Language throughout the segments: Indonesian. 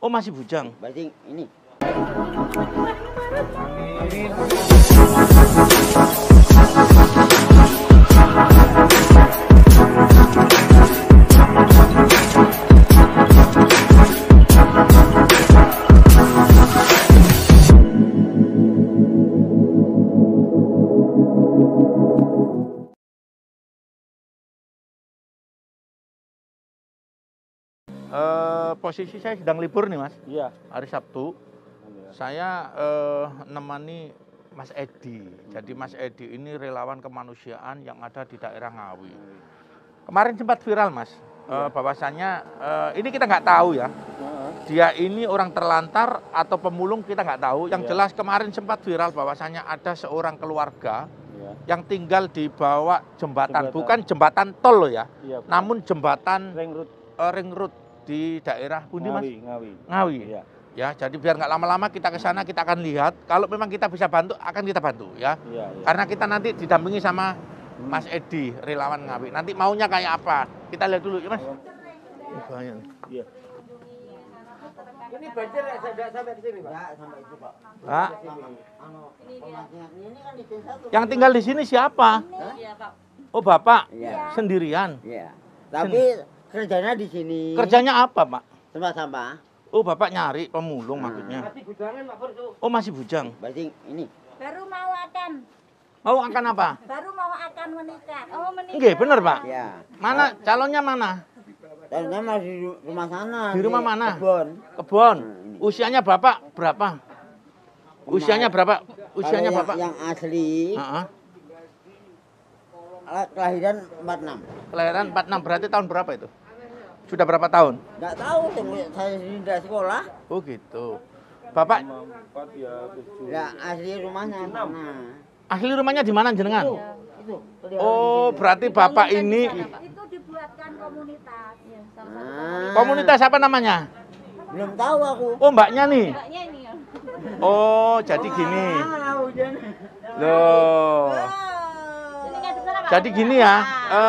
Oh, masih bujang. Berarti ini. posisi saya sedang libur nih mas. Iya. Hari Sabtu. Iya. Saya eh, nemani Mas Edi. Jadi Mas Edi ini relawan kemanusiaan yang ada di daerah Ngawi. Hmm. Kemarin sempat viral mas, eh, iya. eh, bahwasannya eh, ini kita nggak tahu ya. Dia ini orang terlantar atau pemulung kita nggak tahu. Yang iya. jelas kemarin sempat viral bahwasannya ada seorang keluarga iya. yang tinggal di bawah jembatan, jembatan. bukan jembatan tol loh ya, iya, namun jembatan ring road. Uh, ring road di daerah Pundi Mas? Ngawi. Ngawi. Ya. ya, jadi biar nggak lama-lama kita ke sana kita akan lihat. Kalau memang kita bisa bantu akan kita bantu ya. ya, ya. Karena kita nanti didampingi sama Mas Edi relawan Ngawi. Nanti maunya kayak apa? Kita lihat dulu ya Mas. Iya. Ini banjir ya, sampai ke sini, Pak. sampai itu, Pak. Anu, kan Yang tinggal di sini siapa? Oh, Bapak. Ya. Sendirian. Iya. Tapi kerjanya di sini. Kerjanya apa, Pak? Tempat sampah. Oh, Bapak nyari pemulung hmm. maksudnya. Masih bujangan, Pak Bro. Oh, masih bujang. Berarti ini. Baru mau akan. Mau akan apa? Baru mau akan menikah. Oh, menikah. Nggih, bener, Pak. Iya. Mana calonnya mana? Calonnya masih di rumah sana. Di rumah mana? Kebon. Kebon. Hmm, nah, Usianya Bapak berapa? Usianya berapa? Usianya Kalau Bapak? Yang, yang asli. Uh -huh. Kelahiran 46. Kelahiran 46 berarti tahun berapa itu? Sudah berapa tahun? Enggak tahu, saya sudah sekolah. Oh gitu. Bapak? Ya, asli rumahnya. Nah. Asli rumahnya di mana jenengan? Itu, oh, berarti Bapak ini itu dibuatkan komunitas. Ya, sama ah. Komunitas apa namanya? Belum tahu aku. Oh, Mbaknya nih. Mbaknya ini. Ya. Oh, jadi gini. Ah, Loh. Ah. Jadi gini ya, e,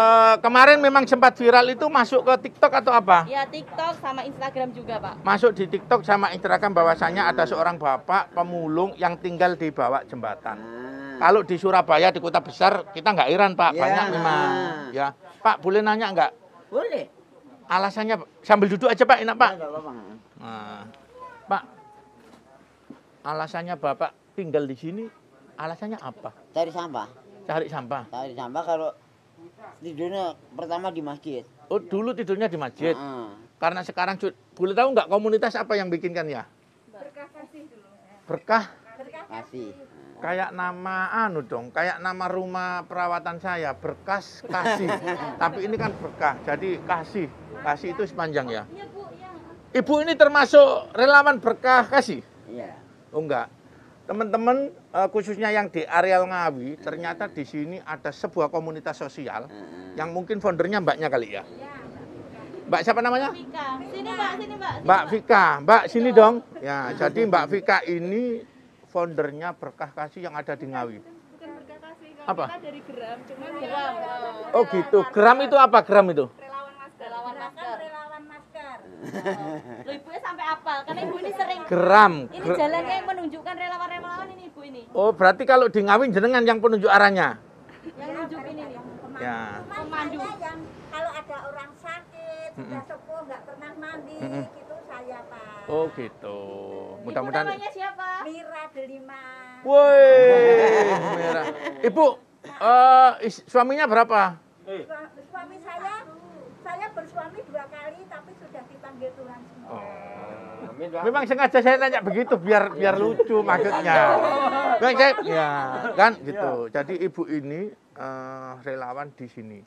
kemarin memang sempat viral itu masuk ke TikTok atau apa? Ya TikTok sama Instagram juga Pak. Masuk di TikTok sama Instagram bahwasannya ada seorang bapak pemulung yang tinggal di bawah jembatan. Ah. Kalau di Surabaya di kota besar kita nggak iran Pak, iya. banyak memang. Ya, Pak boleh nanya nggak? Boleh. Alasannya sambil duduk aja Pak, enak Pak. Nah, Pak, alasannya bapak tinggal di sini, alasannya apa? Dari sampah cari sampah cari sampah kalau tidurnya pertama di masjid oh dulu tidurnya di masjid Nah. karena sekarang boleh tahu nggak komunitas apa yang bikinkan ya berkah kasih dulu berkah kasih kayak nama anu dong kayak nama rumah perawatan saya berkas kasih tapi ini kan berkah jadi kasih kasih itu sepanjang ya iya, iya. ibu ini termasuk relawan berkah kasih iya oh enggak teman-teman uh, khususnya yang di areal Ngawi ternyata di sini ada sebuah komunitas sosial hmm. yang mungkin foundernya mbaknya kali ya. Iya. Mbak siapa namanya? Vika. Sini Mbak, sini Mbak. Sini, mbak Vika, Mbak sini dong. Ya, jadi Mbak Vika ini foundernya Berkah Kasih yang ada di Ngawi. Bukan Kasih, apa? dari Geram, cuma Geram. Oh, gitu. Geram itu apa? Geram itu? Relawan Masker. Relawan Masker Ibu sampai apal karena ibu ini sering. Geram. Ini jalannya yang menunjukkan relawan-relawan ini ibu ini. Oh, berarti kalau di Ngawin jenengan yang penunjuk arahnya. Yang menunjuk ini nih. Ya. Pemandu. Yang kalau ada orang sakit, mm -mm. sepuh, nggak pernah mandi, mm -mm. gitu saya Pak. Oh, gitu. Mudah-mudahan. Namanya siapa? Mira Delima. Woi, Mira. Ibu, uh, suaminya berapa? Suami saya, saya bersuami Iya, oh. Memang sengaja saya nanya begitu biar biar lucu maksudnya. Bang saya ya kan iya. gitu. Jadi ibu ini uh, relawan di sini.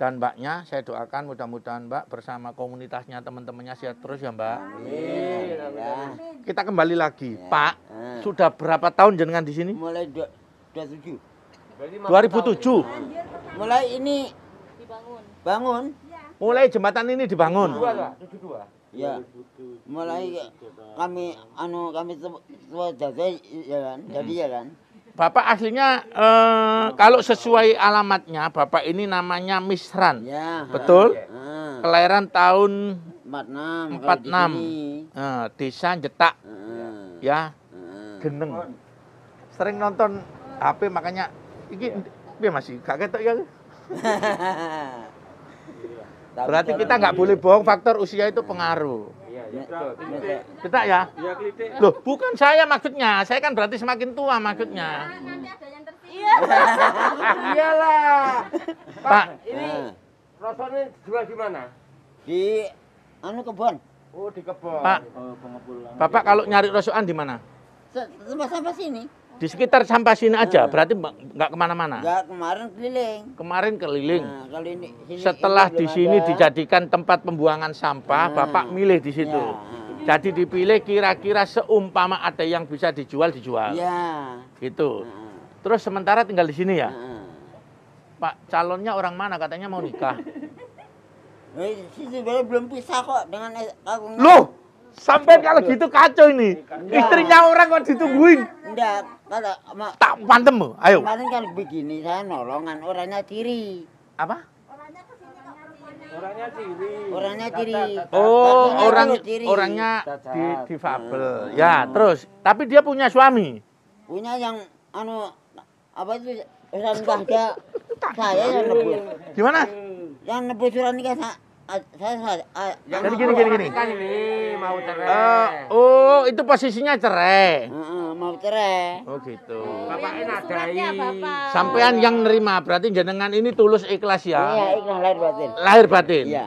Dan mbaknya saya doakan mudah-mudahan mbak bersama komunitasnya teman-temannya sehat terus ya mbak. Amin. Kita kembali lagi, ya. Pak. ya. Sudah berapa tahun jenengan di sini? Mulai 27. 2007. 2007. Mulai ini dibangun. Bangun mulai jembatan ini dibangun. 72 Ya. Mulai kami anu kami sesuai jalan ya jalan hmm. jadi jalan. Ya bapak aslinya eh, kalau sesuai alamatnya Bapak ini namanya Misran. Ya, Betul? Ya. Kelahiran tahun 46 46. Eh, desa Jetak. Ah. Ya. Ah. Geneng. Sering nonton HP makanya iki ya. piye Mas? Kaget ya. Berarti kita nggak boleh bohong, faktor usia itu pengaruh. Iya, iya, iya, kita ya? Loh, bukan saya maksudnya. Saya kan berarti semakin tua maksudnya. Iya. Iyalah. Pak, ini nah. rasanya jual di mana? Di anu kebun. Oh, di kebun. Pak, oh, Bapak kalau nyari rosokan di mana? Sama-sama sini di sekitar sampah sini aja, hmm. berarti nggak kemana-mana. Nggak kemarin keliling. Kemarin keliling. Nah, kali ini, sini, Setelah di sini ada. dijadikan tempat pembuangan sampah, hmm. bapak milih di situ. Ya. Jadi dipilih kira-kira seumpama ada yang bisa dijual dijual. Ya. Gitu. Hmm. Terus sementara tinggal di sini ya. Hmm. Pak calonnya orang mana katanya mau nikah? sih belum pisah kok dengan kagungnya. Loh, Sampai kalau gitu kacau ini. Enggak. Istrinya orang kok ditungguin. Enggak, kalau tak pantem ayo. Kemarin kan begini saya nolongan orangnya tiri. Apa? Orangnya tiri. Orangnya tiri. Oh, orang tiri. orangnya di difabel. Hmm. Ya, terus tapi dia punya suami. Punya yang anu apa itu surat bahja saya yang nebus. Gimana? Yang nebus surat nikah saya saya saya jadi gini gini gini uh, oh itu posisinya cerai mau cerai oh gitu bapak nadai sampaian yang nerima berarti jenengan ini tulus ikhlas ya iya ikhlas lahir batin lahir batin iya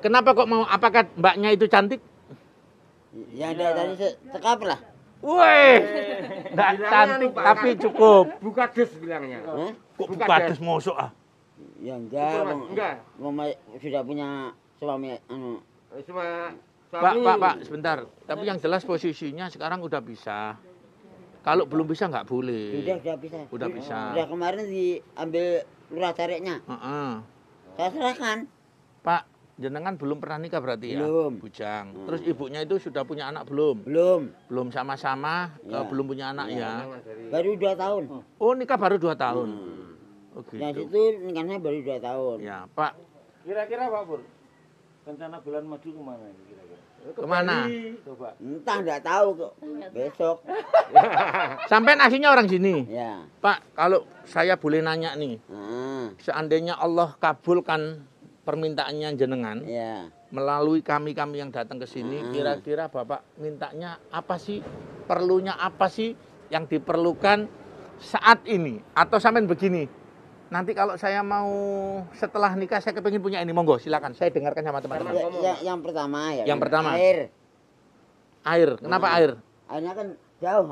kenapa kok mau apakah mbaknya itu cantik ya dari tadi sekap lah woi enggak cantik tapi cukup. Buka dus bilangnya. bukades Kok buka, mosok ah? Ya enggak, Enggak. sudah punya suami anu. Eh, suami. Pak, Pak, Pak, sebentar. Tapi yang jelas posisinya sekarang udah bisa. Kalau belum bisa nggak boleh. Sudah, sudah bisa. Udah bisa. Sudah oh. kemarin diambil lurah tariknya. Uh -uh. Saya serahkan. Pak, jenengan belum pernah nikah berarti ya? Belum. Bujang. Hmm. Terus ibunya itu sudah punya anak belum? Belum. Belum sama-sama, eh, ya. belum punya anak ya? ya. Baru dua tahun. Oh, nikah baru dua tahun. Hmm. Oh, gitu. Nah itu nikahnya baru dua tahun. Ya, Pak. Kira-kira Pak Pur, rencana bulan madu kemana ini kira-kira? Kemana? Coba. Entah nggak tahu kok. Besok. Sampai nasinya orang sini. Ya. Pak, kalau saya boleh nanya nih. Hmm. Seandainya Allah kabulkan permintaannya jenengan. Ya. Melalui kami-kami yang datang ke sini, hmm. kira-kira Bapak mintanya apa sih? Perlunya apa sih yang diperlukan saat ini atau sampai begini? nanti kalau saya mau setelah nikah saya kepingin punya ini monggo silakan saya dengarkan sama teman-teman ya, ya, yang pertama ya yang pertama air air kenapa hmm. air airnya kan jauh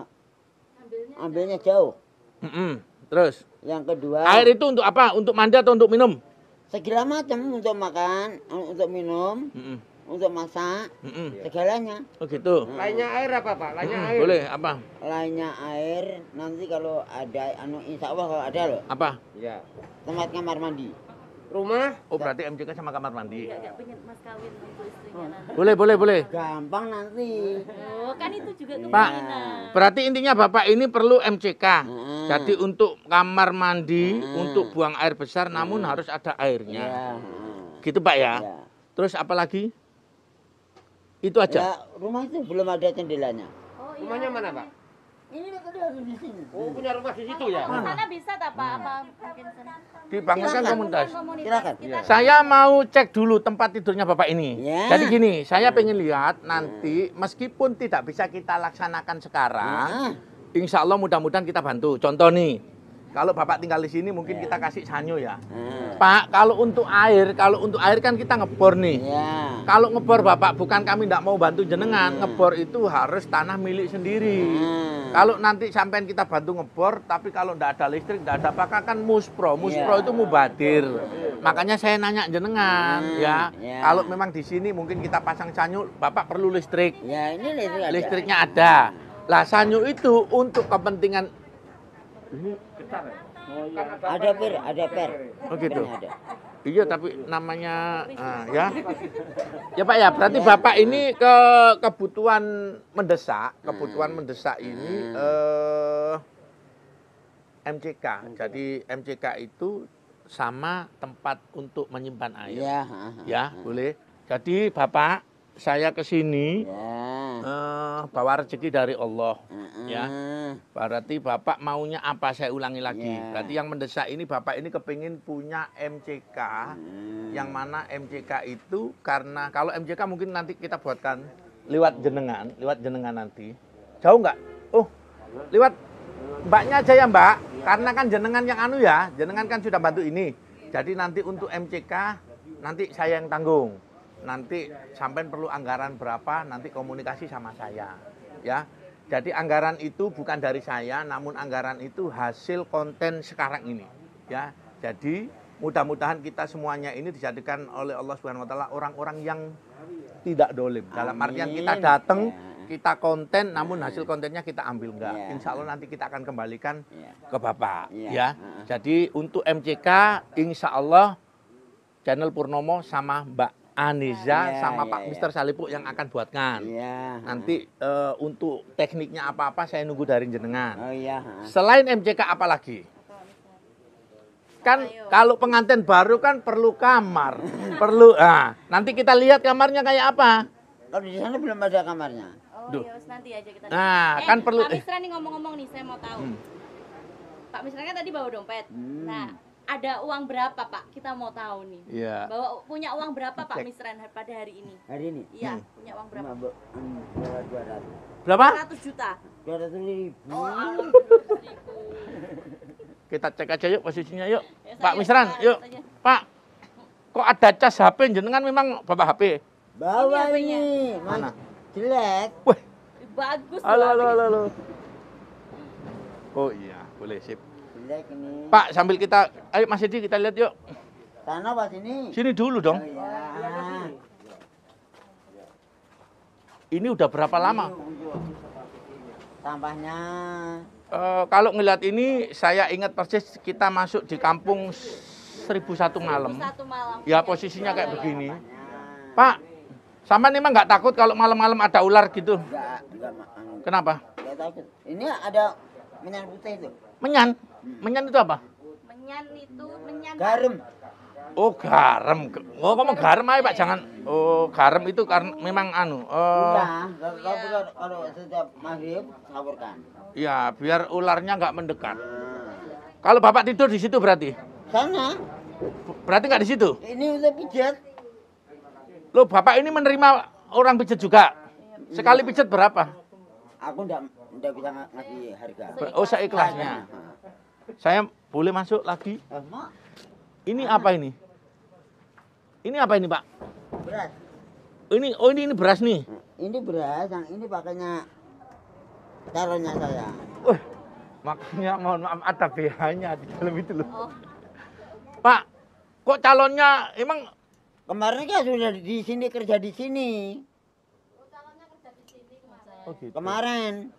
ambilnya, ambilnya jauh mm -mm. terus yang kedua air itu untuk apa untuk mandi atau untuk minum segala macam untuk makan untuk minum mm -mm untuk masak mm -mm. segalanya. Oh gitu. Lainnya air apa pak? Lainnya mm air. Boleh apa? Lainnya air nanti kalau ada anu insya Allah kalau ada loh. Apa? Ya. Tempat kamar mandi. Rumah? Oh berarti MCK sama kamar mandi. Iya, pengen mas kawin untuk istrinya hmm. nanti. Boleh, boleh, boleh. Gampang nanti. Oh, kan itu juga iya. kemungkinan. Pak, berarti intinya Bapak ini perlu MCK. Hmm. Jadi untuk kamar mandi, hmm. untuk buang air besar namun hmm. harus ada airnya. Ya. Gitu Pak ya. ya. Terus apa lagi? Itu aja. Ya, rumah itu belum ada jendelanya. Oh, iya. Rumahnya mana, Pak? Ini ada tadi di sini. Oh, punya rumah di situ ya? Mana bisa tak, Pak? Apa mungkin Dibangunkan komunitas. Silakan. Iya. Saya mau cek dulu tempat tidurnya Bapak ini. Ya. Jadi gini, saya hmm. pengen lihat nanti meskipun tidak bisa kita laksanakan sekarang, ya. Insya Allah mudah-mudahan kita bantu. Contoh nih, kalau Bapak tinggal di sini mungkin yeah. kita iya. kasih sanyo ya. Hmm. Pak, kalau untuk air, kalau untuk air kan kita ngebor nih. Yeah. Kalau ngebor Bapak bukan kami tidak mau bantu jenengan, hmm. ngebor itu harus tanah milik sendiri. Hmm. Kalau nanti sampean kita bantu ngebor, tapi kalau tidak ada listrik, tidak ada apa kan muspro. Muspro yeah. itu mubadir. Yeah. Makanya saya nanya jenengan hmm. ya. Yeah. Kalau memang di sini mungkin kita pasang sanyo, Bapak perlu listrik. yeah, ini Listriknya ada. Lah sanyo itu untuk kepentingan ini ya? oh, iya. Ada per, ada per. Oh gitu. Iya tapi namanya uh, ya. Ya Pak ya, berarti iya. Bapak ini ke kebutuhan mendesak, kebutuhan hmm. mendesak ini hmm. eh MCK. Jadi MCK itu sama tempat untuk menyimpan air. Iya, ya, ya boleh. Jadi Bapak saya ke sini ya. uh, bawa rezeki dari Allah uh -uh. ya. Berarti Bapak maunya apa? Saya ulangi lagi. Ya. Berarti yang mendesak ini Bapak ini kepingin punya MCK mm. yang mana MCK itu karena kalau MCK mungkin nanti kita buatkan lewat jenengan, lewat jenengan nanti. Jauh nggak? Oh, lewat Mbaknya aja ya Mbak, karena kan jenengan yang anu ya, jenengan kan sudah bantu ini. Jadi nanti untuk MCK nanti saya yang tanggung nanti sampai perlu anggaran berapa nanti komunikasi sama saya ya jadi anggaran itu bukan dari saya namun anggaran itu hasil konten sekarang ini ya jadi mudah-mudahan kita semuanya ini dijadikan oleh Allah Subhanahu wa taala orang-orang yang tidak dolim dalam Amin. artian kita datang ya. kita konten namun hasil kontennya kita ambil enggak yeah. insya Allah nanti kita akan kembalikan yeah. ke Bapak iya. ya jadi untuk MCK insya Allah channel Purnomo sama Mbak Aniza ya, iya, sama ya, Pak ya. Mister iya. Salipu yang akan buatkan. Ya. Nanti uh, untuk tekniknya apa-apa saya nunggu dari jenengan. Oh iya, Selain MCK apa lagi? Kan Ayo. kalau pengantin baru kan perlu kamar, perlu ah nanti kita lihat kamarnya kayak apa. Kalau di sana belum ada kamarnya. Oh, Duh. Yos, nanti aja kita. Nah, eh, kan perlu Pak eh. Mister nih ngomong-ngomong nih, saya mau tahu. Hmm. Pak Mistra kan tadi bawa dompet. Hmm. Nah, ada uang berapa Pak? Kita mau tahu nih. Iya. Bawa punya uang berapa Pak Mister pada hari ini? Hari ini? Iya, hmm. punya uang berapa? Hmm, berapa? 100 juta. 200 ribu. Oh, 200 ribu. Kita cek aja yuk posisinya yuk. Ya, Pak Misran, yuk. Katanya. Pak, kok ada cas HP jenengan memang Bapak HP? Bawa ini. ini. Mana? Jelek. Wah. Bagus. Halo, halo, halo, halo. Oh iya, boleh sip ini. Pak, sambil kita ayo Mas Edi kita lihat yuk. Sana Pak sini. Sini dulu dong. Oh, iya. Ini udah berapa ini, lama? Sampahnya E, kalau ngeliat ini saya ingat persis kita masuk di kampung 1001 malam. 1001 malam. Ya posisinya kayak iya, iya, begini. Pak, sama nih emang nggak takut kalau malam-malam ada ular gitu? Enggak, anu. Kenapa? Enggak takut. Ini ada menyan putih itu. Menyan? Menyan itu apa? Menyan itu menyan. Garam. Oh garam, oh kamu garam aja pak, jangan oh garam itu karena memang anu. Oh. Iya. kalau setiap maghrib laporkan. Ya biar ularnya nggak mendekat. Kalau bapak tidur di situ berarti? Sana. Berarti nggak di situ? Ini udah pijat. Loh, bapak ini menerima orang pijat juga. Sekali pijat berapa? Aku nggak nggak bisa ngasih harga. Oh seikhlasnya. Saya boleh masuk lagi? Ini apa ini? Ini apa ini, Pak? Beras. Ini oh ini ini beras nih. Ini beras, yang ini pakainya taruhnya saya. Wah, makanya mohon maaf ada bh di dalam itu loh. Oh. Pak, kok calonnya emang kemarin kan sudah di sini kerja di sini. Oh, oh gitu. Kemarin.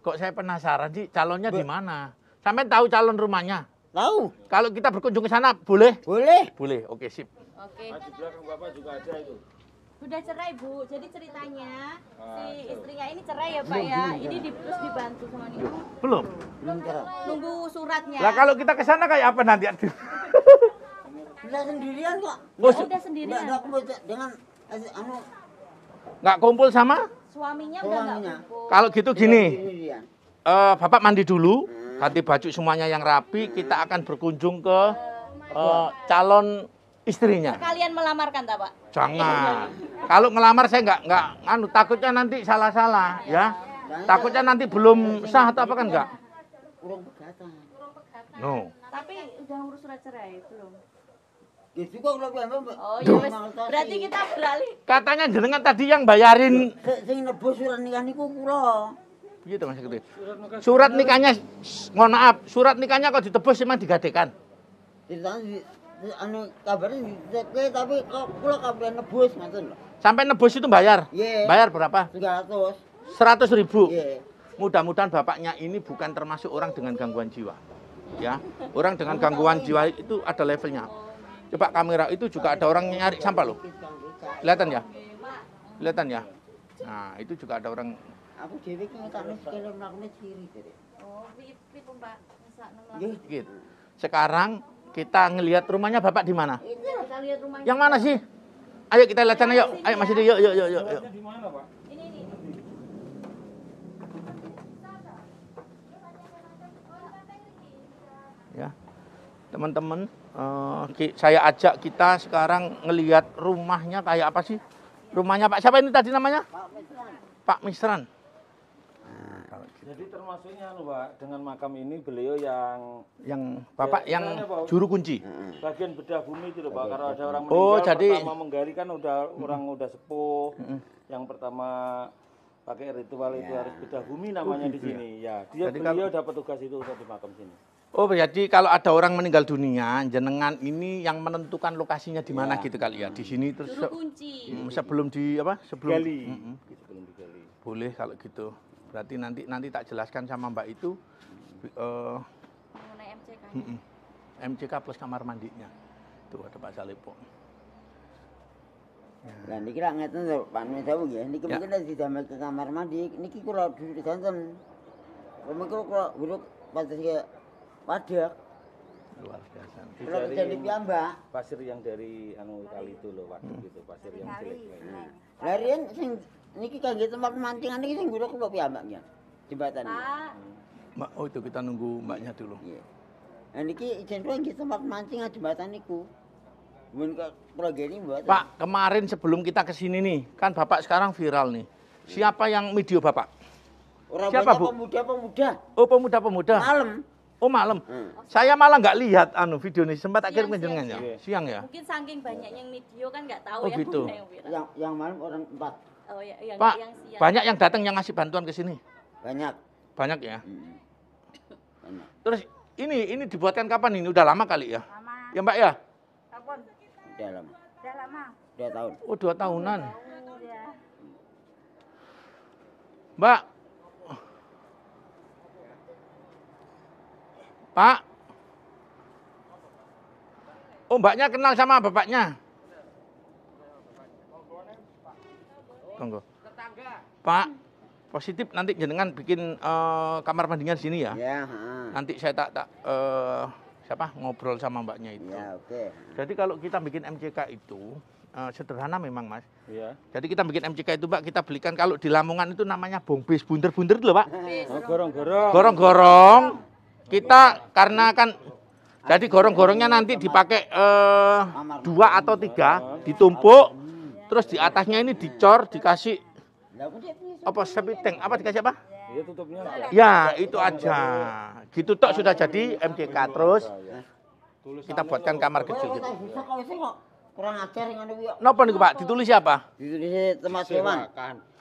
Kok saya penasaran sih calonnya di mana? Sampai tahu calon rumahnya? Tahu. Kalau kita berkunjung ke sana boleh? Boleh. Boleh. Oke, sip. Oke. Di belakang Bapak juga ada itu. Sudah cerai, Bu. Jadi ceritanya ah, si istrinya ini cerai ya, Pak ya. Ini di, terus dibantu sama dia. Belum. Belum cerai. Nunggu suratnya. Lah kalau kita ke sana kayak apa nanti? Sudah sendirian kok. Oh, sudah oh, sendirian. Udah kumpul dengan eh, anu Enggak kumpul sama suaminya enggak kumpul. Kalau gitu gini. uh, Bapak mandi dulu. Hmm ganti baju semuanya yang rapi, kita akan berkunjung ke uh, calon istrinya. Kalian melamarkan, tak, Pak? Jangan. Kalau ngelamar saya nggak nggak anu takutnya nanti salah-salah ya. Takutnya nanti belum sah atau apa kan nggak? Urung pegatan. No. Tapi udah urus surat cerai belum? Ya juga kalau gue Oh iya Berarti kita beralih. Katanya jenengan tadi yang bayarin sing nebus surat nikah niku kula piye to Mas Sekretari? Surat nikahnya mohon maaf, surat nikahnya kok ditebus cuma digadekan. Anu, tapi kok kula nebus ngoten Sampai nebus itu bayar? Yeah. Bayar berapa? 300. 100 ribu? Yeah. Mudah-mudahan bapaknya ini bukan termasuk orang dengan gangguan jiwa. Ya, orang dengan gangguan jiwa itu ada levelnya. Coba kamera itu juga ada orang nyari sampah loh. Kelihatan ya? Kelihatan ya? Nah, itu juga ada orang Aku dhewe ki ngesakne sikile mlakune siri. Oh, pripun Pak? Ngesakne mlakune. Nggih, nggih. Sekarang kita ngelihat rumahnya Bapak di mana? Iya, kita lihat rumahnya. Yang mana sih? Ayo kita lihat sana yuk. Ayo masih di yuk yuk yuk yuk. yuk. Di mana, Pak? Ini Ya. Teman-teman, uh, saya ajak kita sekarang ngelihat rumahnya kayak apa sih? Rumahnya Pak siapa ini tadi namanya? Pak Misran. Pak Misran gitu. Jadi termasuknya anu Pak, dengan makam ini beliau yang yang Bapak ya, yang Pak, juru kunci. Bagian bedah bumi itu loh Pak, kalau ada orang oh, meninggal oh, jadi... pertama menggali kan udah hmm. orang udah sepuh. Hmm. Yang pertama pakai ritual ya. itu harus bedah bumi namanya oh, gitu di ya. sini. Ya, ya dia jadi beliau kalau... dapat tugas itu untuk di makam sini. Oh, jadi kalau ada orang meninggal dunia, jenengan ini yang menentukan lokasinya di mana ya. gitu kali ya. Di sini terus juru kunci. Mm, sebelum di apa? Sebelum gali. Mm -mm. Boleh kalau gitu. Berarti nanti nanti tak jelaskan sama Mbak itu uh, mengenai MCK. Ya? Mm -mm. MCK plus kamar mandinya. Itu ada Pak Salipo. Nah, ya. niki lak ngeten to, Pak ya. Ini kemungkinan ya. mungkin didamel ke kamar mandi. ini Niki kula disanten. Mengko kula duduk pantes ya padak. Luar biasa. Kula di piyambak. Pasir yang dari anu kali itu loh, waktu hmm. itu, pasir yang cilik. Larian sing niki kangge tempat pemancingan niki sing guru kula piyambak ya. Jembatan. Pak. Mak, oh itu kita nunggu maknya dulu. Iya. Nah, niki izin kula nggih tempat mancing jembatan niku. Mun kula mboten. Pak, kemarin sebelum kita ke sini nih, kan Bapak sekarang viral nih. Siapa yang video Bapak? Orang Siapa, Bu? pemuda-pemuda. Oh, pemuda-pemuda. Malam. Oh malam. Hmm. Saya malah nggak lihat anu video ini sempat akhir menjengan siang, Siang ya. Mungkin saking banyak yang video kan nggak tahu oh, ya. Gitu. Ya, ya. Yang, yang malam orang empat. Oh, ya, yang, Pak, yang siang. banyak yang datang yang ngasih bantuan ke sini. Banyak. Banyak ya. Hmm. Banyak. Terus ini ini dibuatkan kapan ini? Udah lama kali ya? Lama. Ya Mbak ya? Kapan? Udah lama. Udah lama. Dua tahun. Oh dua tahunan. Iya. Mbak. Pak. Oh mbaknya kenal sama bapaknya? Tetangga. Pak, positif nanti jenengan bikin uh, kamar mandinya di sini ya. Iya, Nanti saya tak tak uh, siapa ngobrol sama mbaknya itu. Ya, oke. Okay. Jadi kalau kita bikin MCK itu uh, sederhana memang, Mas. Iya. Jadi kita bikin MCK itu, Pak, kita belikan kalau di Lamongan itu namanya bombis bunder-bunder loh, Pak. Oh, gorong-gorong. Gorong-gorong. Kita karena kan jadi gorong-gorongnya nanti dipakai uh, dua atau tiga, ditumpuk, Terus di atasnya ini dicor, dikasih apa sepiting, apa dikasih apa? Iya, ya itu aja. Gitu tok sudah jadi MDK terus. Kita buatkan kamar kecil gitu. Kurang ajar Pak? Ditulis siapa? Ditulis tempat sewaan.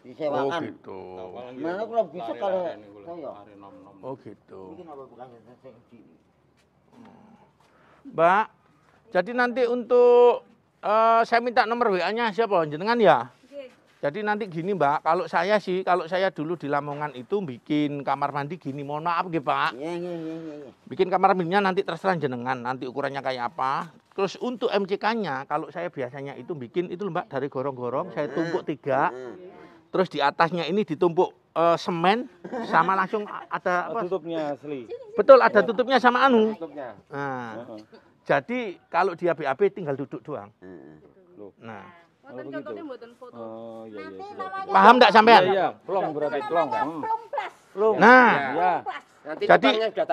Disewakan. Oh gitu. Mana kalau bisa kalau Oh gitu. Mbak, jadi nanti untuk uh, saya minta nomor WA-nya siapa jenengan ya? Jadi nanti gini Mbak, kalau saya sih, kalau saya dulu di Lamongan itu bikin kamar mandi gini, mohon maaf gitu Pak. Iya iya, iya, iya, iya. bikin kamar mandinya nanti terserah jenengan, nanti ukurannya kayak apa. Terus untuk MCK-nya, kalau saya biasanya itu bikin itu Mbak dari gorong-gorong, saya hmm. tumpuk tiga. Hmm. Terus di atasnya ini ditumpuk uh, semen sama langsung ada oh, apa? Tutupnya asli. Betul, ada tutupnya sama anu. Tutupnya. Nah. Jadi kalau dia BAB tinggal duduk doang. Hmm. Nah. oh, contohnya gitu. foto. Oh, iya, iya, iya. Paham enggak sampean? Iya, iya. Plong berarti plong. Plong plus. Plong. Nah, iya. Nanti jadi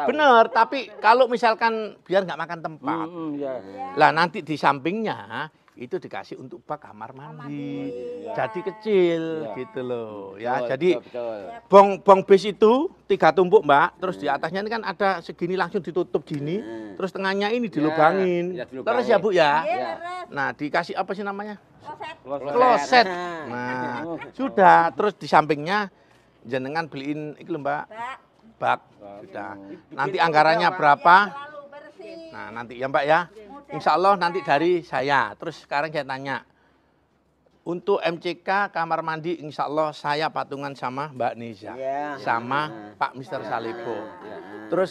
benar, tapi kalau misalkan biar nggak makan tempat. Iya. iya. Lah nanti di sampingnya itu dikasih untuk bak kamar mandi, Ya. jadi kecil ya. gitu loh ya jadi bong bong bis itu tiga tumpuk mbak terus hmm. di atasnya ini kan ada segini langsung ditutup gini hmm. terus tengahnya ini iya. dilubangin ya, ya terus ya bu ya, ya. nah dikasih apa sih namanya kloset kloset nah oh. sudah terus di sampingnya jenengan beliin itu mbak bak, bak. sudah nanti anggarannya berapa nah nanti ya mbak ya Insya Allah nanti dari saya. Terus sekarang saya tanya, untuk MCK kamar mandi insya Allah saya patungan sama Mbak Niza, yeah. sama yeah. Pak Mister yeah. Salipo. Yeah. Iya. Terus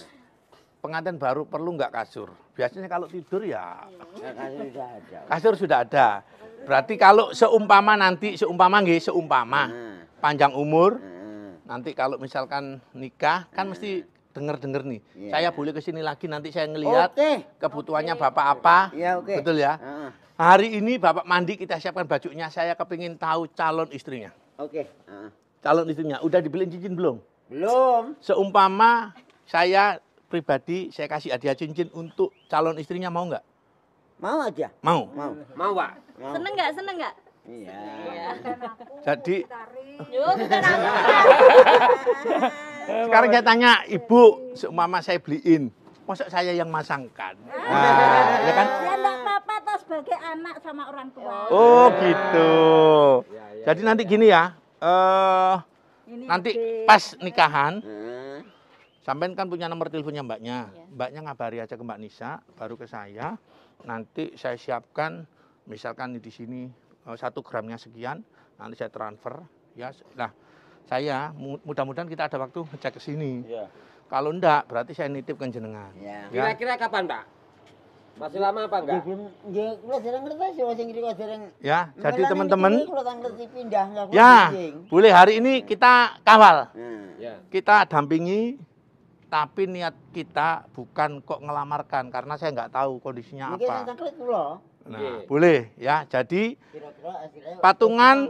pengantin baru perlu nggak kasur? Biasanya kalau tidur ya iya. Iya, kasur sudah ada. Berarti kalau seumpama nanti seumpama nggih seumpama hmm. panjang umur hmm. nanti kalau misalkan nikah kan hmm. mesti dengar-dengar nih. Yeah. Saya boleh ke sini lagi nanti saya ngelihat okay. kebutuhannya okay. Bapak apa. Yeah, okay. Betul ya? Uh Hari ini Bapak mandi kita siapkan bajunya. Saya kepingin tahu calon istrinya. Oke. Okay. Uh Calon istrinya udah dibeliin cincin belum? Belum. Seumpama saya pribadi saya kasih hadiah cincin untuk calon istrinya mau nggak? Mau aja. Mau. Mau. Mau, Pak. Seneng nggak? Seneng nggak? Iya. Jadi. Yuk, Sekarang saya tanya, Ibu, seumpama saya beliin, masa saya yang masangkan? Ah. Nah, ya kan? Ya enggak apa-apa toh sebagai anak sama orang tua. Oh, gitu. Ya, ya, Jadi ya, nanti gini ya. uh, nanti pas nikahan hmm. sampai kan punya nomor teleponnya mbaknya. Mbaknya ngabari aja ke Mbak Nisa, baru ke saya. Nanti saya siapkan misalkan di sini eh, satu gramnya sekian, nanti saya transfer ya. Nah, saya mudah-mudahan kita ada waktu ngecek ke sini. Ya. Kalau enggak berarti saya nitip ke jenengan. Iya. Ya. Kira-kira kapan, Pak? Masih lama apa enggak? Ya, ya jadi teman-teman Ya, boleh hari ini kita kawal. Hmm. Ya. Kita dampingi tapi niat kita bukan kok ngelamarkan karena saya nggak tahu kondisinya Mungkin apa. Nah, boleh ya. Jadi patungan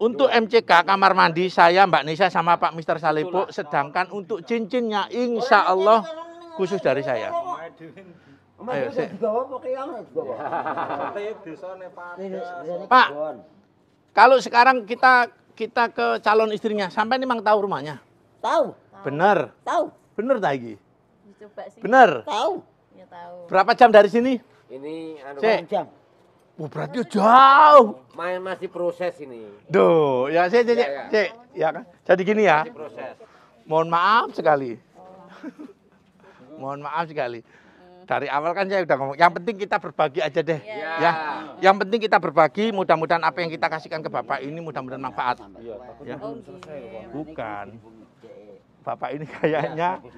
untuk MCK kamar mandi saya Mbak Nisa sama Pak Mister Salepo, sedangkan untuk cincinnya Insya Allah khusus dari saya. Ayo, Pak, kalau sekarang kita kita ke calon istrinya, sampai ini memang tahu rumahnya? Tahu. Bener. Tahu. Bener tadi. Bener. Tahu. Berapa jam dari sini? Ini anu si. jam. Oh, berarti ya jauh. Main masih proses ini. Duh, ya sih, sih, ya, ya. ya kan. Jadi gini ya. proses. Mohon maaf sekali. Oh. Mohon maaf sekali. Dari awal kan saya udah ngomong, yang penting kita berbagi aja deh. Yeah. Ya. Yang penting kita berbagi, mudah-mudahan apa yang kita kasihkan ke Bapak ini mudah-mudahan manfaat. Iya, ya. Bukan. Bapak ini kayaknya iya,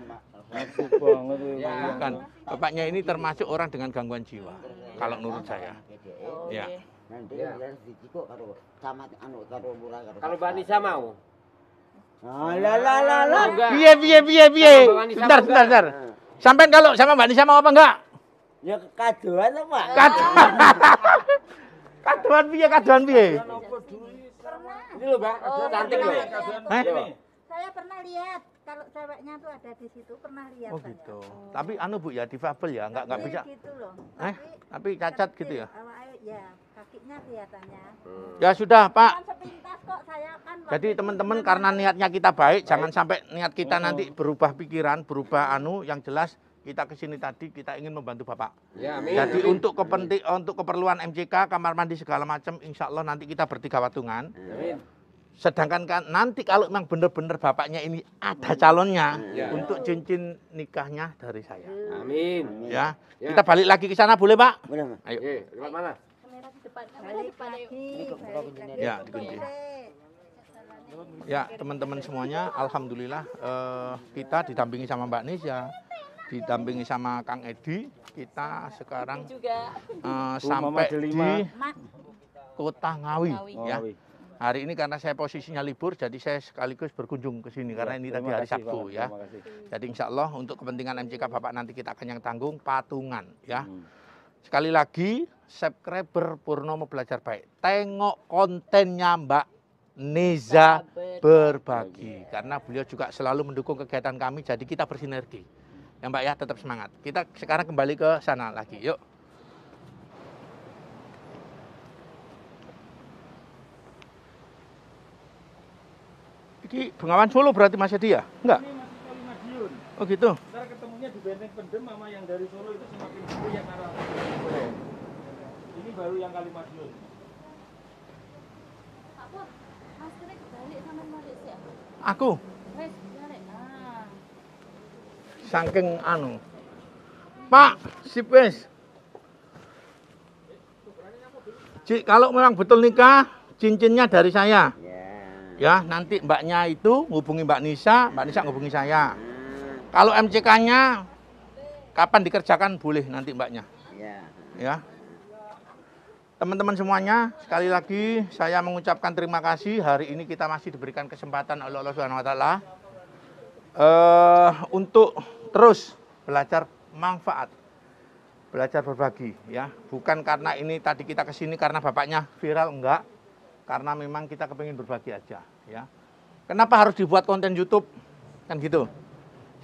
banget. Ya. Bukan. Bapaknya ini termasuk orang dengan gangguan jiwa. Kalau menurut saya. Ya. ya. Anu, kalau Mbak Nisa mau? Alah, lah, lah, lah. Biye, biye, biye, biye. Bentar, bentar, bentar. Sampai kalau sama Mbak Nisa mau apa enggak? Ya kaduan apa? Kaduan. kaduan biye kaduan biye. Ini loh Mbak. Oh, cantik loh. Saya pernah lihat kalau ceweknya tuh ada di situ pernah lihat oh saya. gitu oh. tapi anu bu ya difabel ya nggak nggak bisa gitu loh tapi, eh tapi cacat gitu ya eh, ya kakinya kelihatannya hmm. ya sudah pak kan kok, saya kan jadi teman-teman kan karena niatnya kita baik, baik. jangan sampai niat kita oh. nanti berubah pikiran berubah anu yang jelas kita ke sini tadi kita ingin membantu Bapak. Ya, amin. Jadi amin. untuk kepenting untuk keperluan MCK, kamar mandi segala macam insya Allah nanti kita bertiga watungan. Amin. Sedangkan kan nanti kalau memang benar-benar bapaknya ini ada calonnya ya. untuk cincin nikahnya dari saya. Amin. Ya. ya. Kita balik lagi ke sana boleh, Pak? Boleh, Pak. Ayo. Oke, lewat mana? Kamera di depan. Kamera di depan Ya, dikunci. Ya, teman-teman semuanya, alhamdulillah eh, kita didampingi sama Mbak Nis ya didampingi sama Kang Edi kita sekarang eh, sampai di kota Ngawi, ya. Ngawi. ya. Hari ini karena saya posisinya libur, jadi saya sekaligus berkunjung ke sini ya, karena ini tadi hari Sabtu ya. Jadi insya Allah untuk kepentingan MCK Bapak nanti kita akan yang tanggung patungan ya. Hmm. Sekali lagi, subscriber Purnomo Belajar Baik. Tengok kontennya Mbak Neza berbagi. Iya. Karena beliau juga selalu mendukung kegiatan kami, jadi kita bersinergi. Ya Mbak ya, tetap semangat. Kita sekarang kembali ke sana lagi, yuk. ini Bengawan Solo berarti Mas Edi ya? Enggak? Ini masih Madiun. Oh gitu? Ntar ketemunya di Benteng Pendem sama yang dari Solo itu semakin dulu yang arah oh. Ini baru yang kali Madiun. Aku, Mas Kene kebalik sama ya? Aku? Wes, ah. Sangking anu. Pak, sip wes. Cik, kalau memang betul nikah, cincinnya dari saya. Ya, nanti mbaknya itu hubungi Mbak Nisa, Mbak Nisa hubungi saya. Kalau MCK-nya kapan dikerjakan boleh nanti mbaknya. Iya. Ya. Teman-teman semuanya, sekali lagi saya mengucapkan terima kasih. Hari ini kita masih diberikan kesempatan oleh Allah Subhanahu wa taala eh, untuk terus belajar manfaat belajar berbagi ya bukan karena ini tadi kita kesini karena bapaknya viral enggak karena memang kita kepingin berbagi aja ya kenapa harus dibuat konten YouTube kan gitu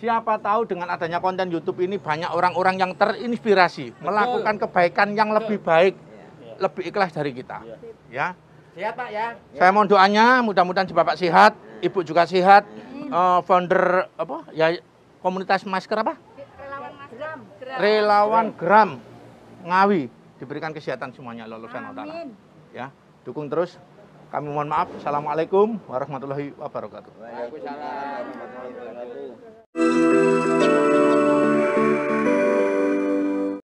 siapa tahu dengan adanya konten YouTube ini banyak orang-orang yang terinspirasi Betul. melakukan kebaikan yang Betul. lebih baik ya. lebih ikhlas dari kita ya, ya. sehat pak ya saya mohon doanya mudah-mudahan si bapak sehat ibu juga sehat Ya. uh, founder apa ya komunitas masker apa relawan Gram. relawan gram ngawi diberikan kesehatan semuanya lulusan Amin. Otara. ya dukung terus kami mohon maaf. Assalamualaikum warahmatullahi wabarakatuh. Waalaikumsalam warahmatullahi wabarakatuh.